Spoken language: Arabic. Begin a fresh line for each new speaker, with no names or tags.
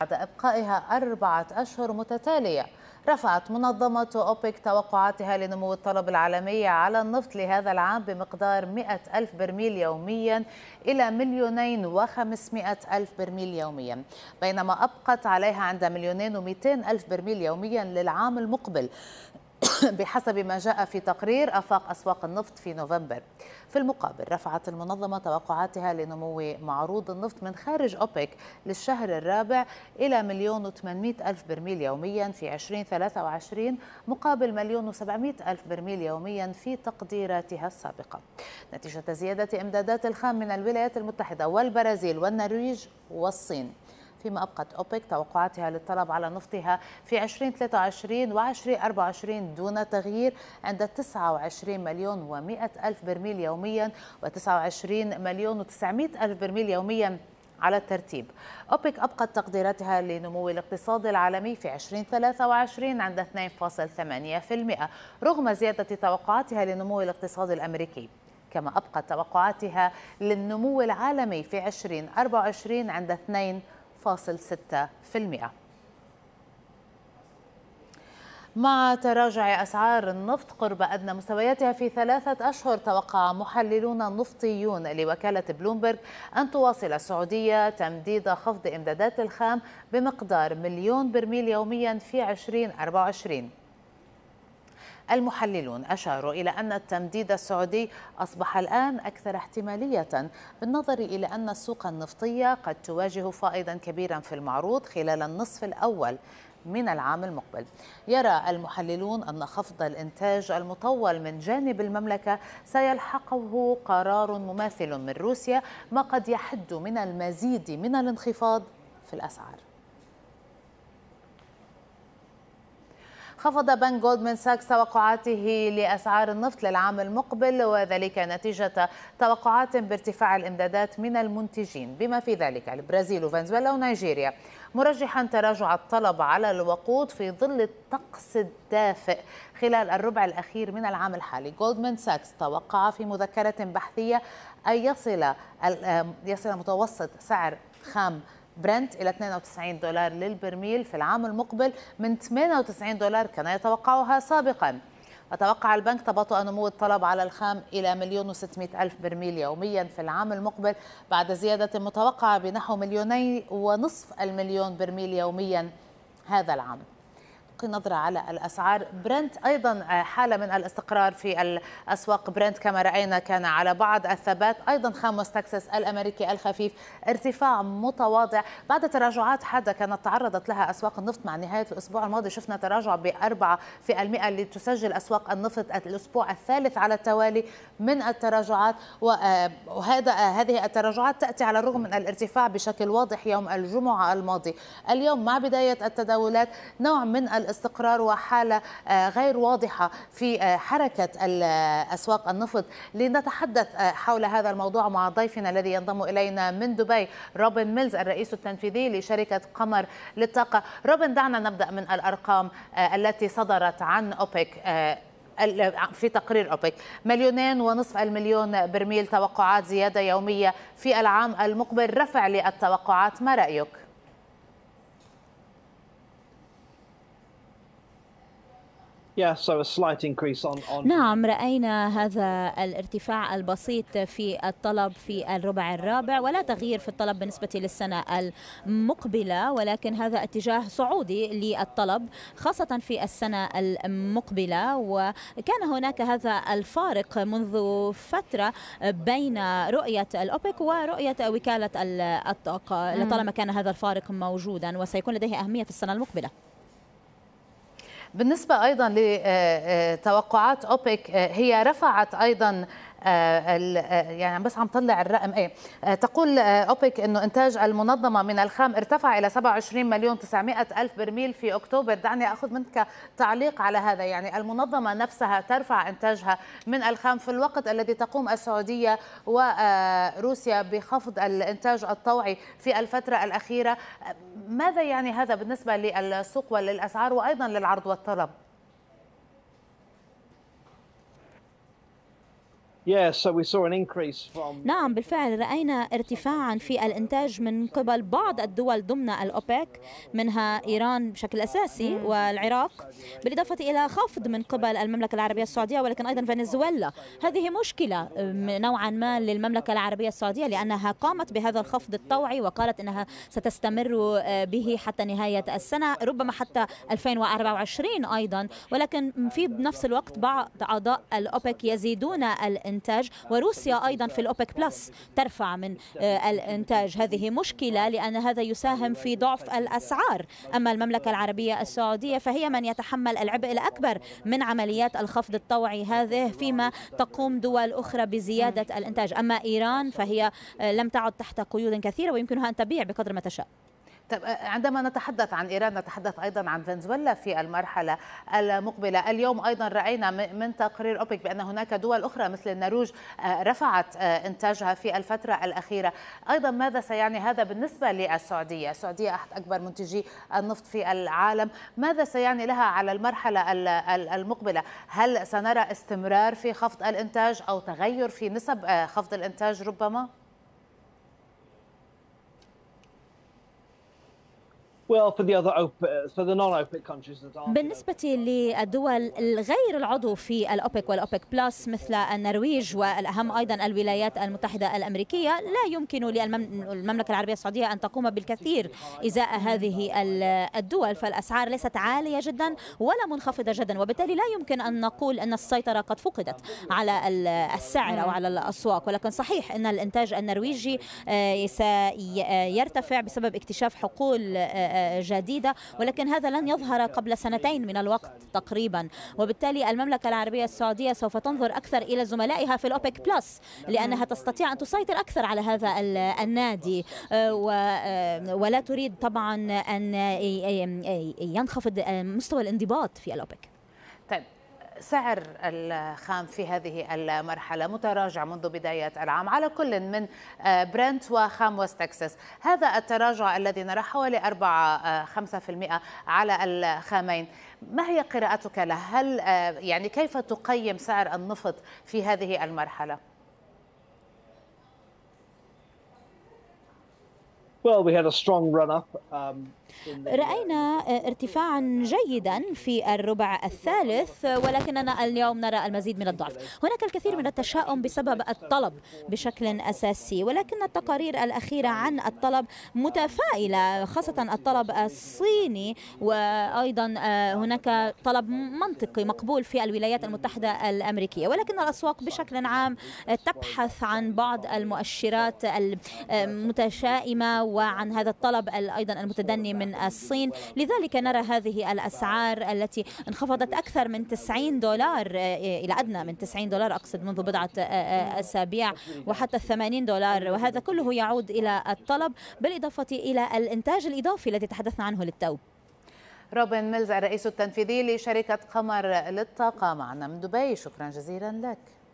بعد إبقائها أربعة أشهر متتالية رفعت منظمة أوبك توقعاتها لنمو الطلب العالمي على النفط لهذا العام بمقدار 100 ألف برميل يوميا إلى مليونين و500 ألف برميل يوميا بينما أبقت عليها عند مليونين و200 ألف برميل يوميا للعام المقبل بحسب ما جاء في تقرير أفاق أسواق النفط في نوفمبر في المقابل رفعت المنظمة توقعاتها لنمو معروض النفط من خارج أوبك للشهر الرابع إلى مليون وثمانمائة ألف برميل يوميا في 2023 مقابل مليون وسبعمائة ألف برميل يوميا في تقديراتها السابقة نتيجة زيادة إمدادات الخام من الولايات المتحدة والبرازيل والنرويج والصين فيما أبقت أوبك توقعاتها للطلب على نفطها في 2023 و 2024 دون تغيير عند 29 مليون و100 ألف برميل يوميا و29 مليون و900 ألف برميل يوميا على الترتيب أوبك أبقت تقديراتها لنمو الاقتصاد العالمي في 2023 عند 2.8% رغم زيادة توقعاتها لنمو الاقتصاد الأمريكي كما أبقت توقعاتها للنمو العالمي في 2024 عند 2 مع تراجع أسعار النفط قرب أدنى مستوياتها في ثلاثة أشهر توقع محللون نفطيون لوكالة بلومبرغ أن تواصل السعودية تمديد خفض إمدادات الخام بمقدار مليون برميل يوميا في 2024 المحللون أشاروا إلى أن التمديد السعودي أصبح الآن أكثر احتمالية بالنظر إلى أن السوق النفطية قد تواجه فائضا كبيرا في المعروض خلال النصف الأول من العام المقبل يرى المحللون أن خفض الإنتاج المطول من جانب المملكة سيلحقه قرار مماثل من روسيا ما قد يحد من المزيد من الانخفاض في الأسعار خفض بنك جولدمان ساكس توقعاته لأسعار النفط للعام المقبل وذلك نتيجة توقعات بارتفاع الإمدادات من المنتجين بما في ذلك البرازيل وفنزويلا ونيجيريا مرجحا تراجع الطلب على الوقود في ظل الطقس الدافئ خلال الربع الأخير من العام الحالي جولدمان ساكس توقع في مذكرة بحثية أن يصل يصل متوسط سعر خام برنت إلى 92 دولار للبرميل في العام المقبل من 98 دولار كان يتوقعها سابقاً وتوقع البنك تباطؤ نمو الطلب على الخام إلى مليون وستمائة ألف برميل يوميا في العام المقبل بعد زيادة متوقعة بنحو مليوني ونصف المليون برميل يوميا هذا العام تلقي نظرة على الأسعار برنت أيضا آه، حالة من الاستقرار في الأسواق برنت كما رأينا كان على بعض الثبات أيضا خاموس تكساس الأمريكي الخفيف ارتفاع متواضع بعد تراجعات حادة كانت تعرضت لها أسواق النفط مع نهاية الأسبوع الماضي شفنا تراجع بأربعة في المئة لتسجل أسواق النفط الأسبوع الثالث على التوالي من التراجعات آه، وهذا آه، هذه التراجعات تأتي على الرغم من الارتفاع بشكل واضح يوم الجمعة الماضي اليوم مع بداية التداولات نوع من الاستقرار وحالة آه، غير واضحة في آه، حركة آه، أسواق النفط لنتحدث حول هذا الموضوع مع ضيفنا الذي ينضم إلينا من دبي روبن ميلز الرئيس التنفيذي لشركة قمر للطاقة روبن دعنا نبدأ من الأرقام التي صدرت عن أوبك في تقرير أوبك مليونين ونصف المليون برميل توقعات زيادة يومية في العام المقبل رفع للتوقعات ما رأيك؟
نعم رأينا هذا الارتفاع البسيط في الطلب في الربع الرابع ولا تغيير في الطلب بالنسبة للسنة المقبلة ولكن هذا اتجاه صعودي للطلب خاصة في السنة المقبلة وكان هناك هذا الفارق منذ فترة بين رؤية الأوبك ورؤية وكالة الطاقة لطالما كان هذا الفارق موجودا وسيكون لديه أهمية في السنة المقبلة
بالنسبة أيضا لتوقعات آه، آه، أوبك آه، هي رفعت أيضا آه، آه، يعني بس عم طلع الرقم ايه آه، تقول اوبك انه انتاج المنظمه من الخام ارتفع الى 27 مليون 900 الف برميل في اكتوبر دعني اخذ منك تعليق على هذا يعني المنظمه نفسها ترفع انتاجها من الخام في الوقت الذي تقوم السعوديه وروسيا بخفض الانتاج الطوعي في الفتره الاخيره ماذا يعني هذا بالنسبه للسوق وللاسعار وايضا للعرض والطلب نعم
بالفعل رأينا ارتفاعا في الإنتاج من قبل بعض الدول ضمن الأوبك منها إيران بشكل أساسي والعراق بالإضافة إلى خفض من قبل المملكة العربية السعودية ولكن أيضا فنزويلا هذه مشكلة نوعا ما للمملكة العربية السعودية لأنها قامت بهذا الخفض الطوعي وقالت أنها ستستمر آه، به حتى نهاية السنة ربما حتى 2024 أيضا ولكن في نفس الوقت بعض أعضاء الأوبك يزيدون الإنتاج الإنتاج وروسيا أيضا في الأوبك بلس ترفع من آه، الإنتاج هذه مشكلة لأن هذا يساهم في ضعف الأسعار أما المملكة العربية السعودية فهي من يتحمل العبء الأكبر من عمليات الخفض الطوعي هذه فيما تقوم دول أخرى بزيادة الإنتاج أما إيران فهي آه، لم تعد تحت قيود كثيرة ويمكنها أن تبيع بقدر ما تشاء
طب آه، عندما نتحدث عن إيران نتحدث أيضا عن فنزويلا في المرحلة المقبلة اليوم أيضا رأينا من تقرير أوبك بأن هناك دول أخرى مثل النرويج آه، رفعت آه، إنتاجها في الفترة الأخيرة أيضا ماذا سيعني هذا بالنسبة للسعودية السعودية أحد أكبر منتجي النفط في العالم ماذا سيعني لها على المرحلة المقبلة هل سنرى استمرار في خفض الإنتاج أو تغير في نسب خفض الإنتاج ربما؟
بالنسبة للدول الغير العضو في الأوبك والأوبك بلس مثل النرويج والأهم أيضا الولايات المتحدة الأمريكية لا يمكن للمملكة العربية السعودية أن تقوم بالكثير إزاء هذه الدول فالأسعار ليست عالية جدا ولا منخفضة جدا وبالتالي لا يمكن أن نقول أن السيطرة قد فقدت على السعر أو على الأسواق ولكن صحيح أن الإنتاج النرويجي آه، سيرتفع بسبب اكتشاف حقول آه، جديدة ولكن هذا لن يظهر قبل سنتين من الوقت تقريبا وبالتالي المملكة العربية السعودية سوف تنظر أكثر إلى زملائها في الأوبك بلس لأنها تستطيع أن تسيطر أكثر على هذا النادي آه، آه، ولا تريد طبعا أن ينخفض مستوى الانضباط في الأوبك
طيب سعر الخام في هذه المرحلة متراجع منذ بداية العام على كل من آه، برنت وخام وست تكساس هذا التراجع الذي نرى حوالي 4-5% آه، على الخامين ما هي قراءتك له هل آه، يعني كيف تقيم سعر النفط في هذه المرحلة؟ Well, we had a strong run up. Um,
رأينا آه، ارتفاعا جيدا في الربع الثالث ولكننا اليوم نرى المزيد من الضعف هناك الكثير من التشاؤم بسبب الطلب بشكل أساسي ولكن التقارير الأخيرة عن الطلب متفائلة خاصة الطلب الصيني وأيضا آه، هناك طلب منطقي مقبول في الولايات المتحدة الأمريكية ولكن الأسواق بشكل عام تبحث عن بعض المؤشرات المتشائمة آه، وعن هذا الطلب أيضا المتدني من من الصين لذلك نرى هذه الأسعار التي انخفضت أكثر من 90 دولار آه، آه، إلى أدنى من 90 دولار أقصد منذ بضعة آه، أسابيع وحتى 80 دولار وهذا كله يعود إلى الطلب بالإضافة إلى الإنتاج الإضافي الذي تحدثنا عنه
للتو روبن ميلز الرئيس التنفيذي لشركة قمر للطاقة معنا من دبي شكرا جزيلا لك